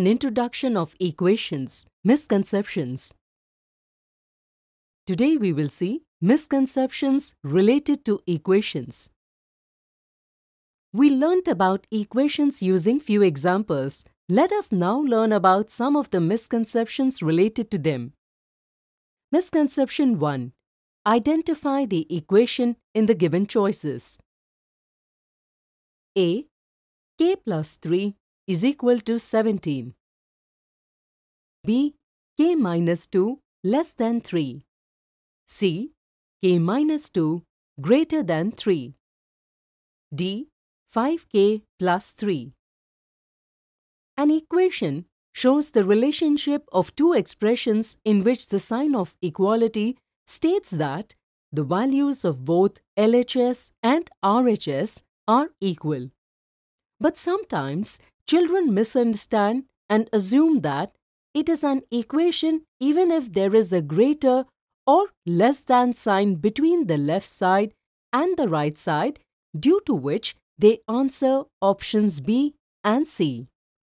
an introduction of equations, misconceptions. Today we will see misconceptions related to equations. We learnt about equations using few examples. Let us now learn about some of the misconceptions related to them. Misconception 1. Identify the equation in the given choices. A. k plus 3 is equal to 17 b k minus 2 less than 3. c k minus 2 greater than 3. d 5k plus 3. An equation shows the relationship of two expressions in which the sign of equality states that the values of both LHS and RHS are equal. But sometimes children misunderstand and assume that it is an equation even if there is a greater or less than sign between the left side and the right side due to which they answer options B and C.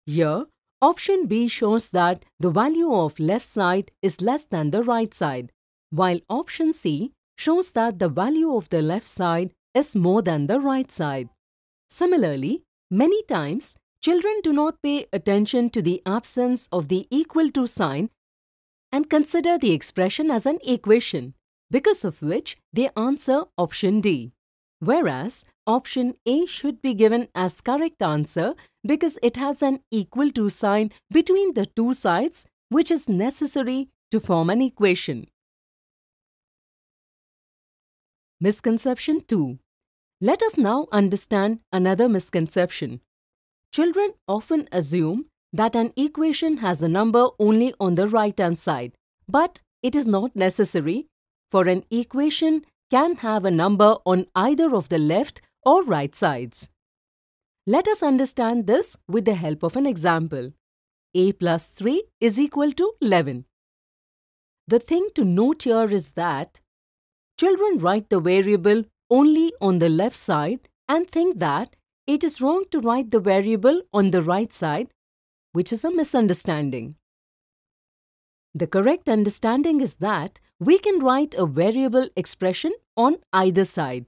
Here, option B shows that the value of left side is less than the right side, while option C shows that the value of the left side is more than the right side. Similarly, many times Children do not pay attention to the absence of the equal to sign and consider the expression as an equation, because of which they answer option D. Whereas option A should be given as correct answer because it has an equal to sign between the two sides which is necessary to form an equation. Misconception 2 Let us now understand another misconception Children often assume that an equation has a number only on the right-hand side, but it is not necessary, for an equation can have a number on either of the left or right sides. Let us understand this with the help of an example. a plus 3 is equal to 11. The thing to note here is that children write the variable only on the left side and think that it is wrong to write the variable on the right side, which is a misunderstanding. The correct understanding is that we can write a variable expression on either side.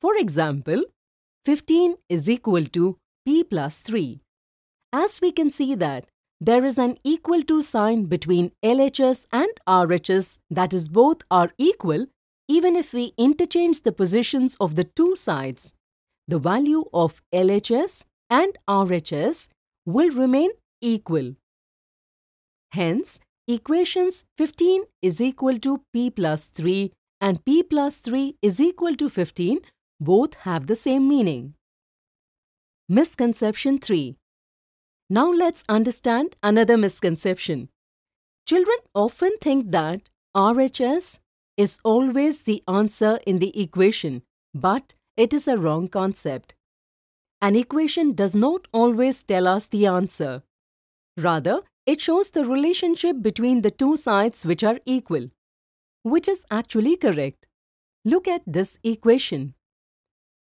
For example, 15 is equal to p plus 3. As we can see that there is an equal to sign between LHS and RHS that is both are equal even if we interchange the positions of the two sides the value of LHS and RHS will remain equal. Hence, equations 15 is equal to P plus 3 and P plus 3 is equal to 15 both have the same meaning. Misconception 3 Now let's understand another misconception. Children often think that RHS is always the answer in the equation, but it is a wrong concept. An equation does not always tell us the answer. Rather, it shows the relationship between the two sides which are equal, which is actually correct. Look at this equation.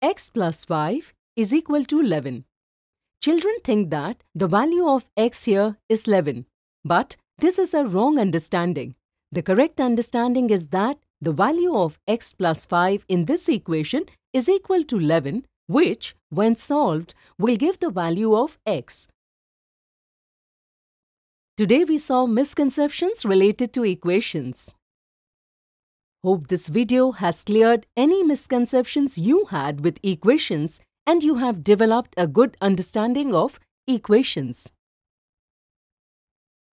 x plus 5 is equal to 11. Children think that the value of x here is 11, but this is a wrong understanding. The correct understanding is that the value of x plus 5 in this equation is equal to 11, which, when solved, will give the value of x. Today we saw misconceptions related to equations. Hope this video has cleared any misconceptions you had with equations and you have developed a good understanding of equations.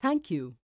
Thank you.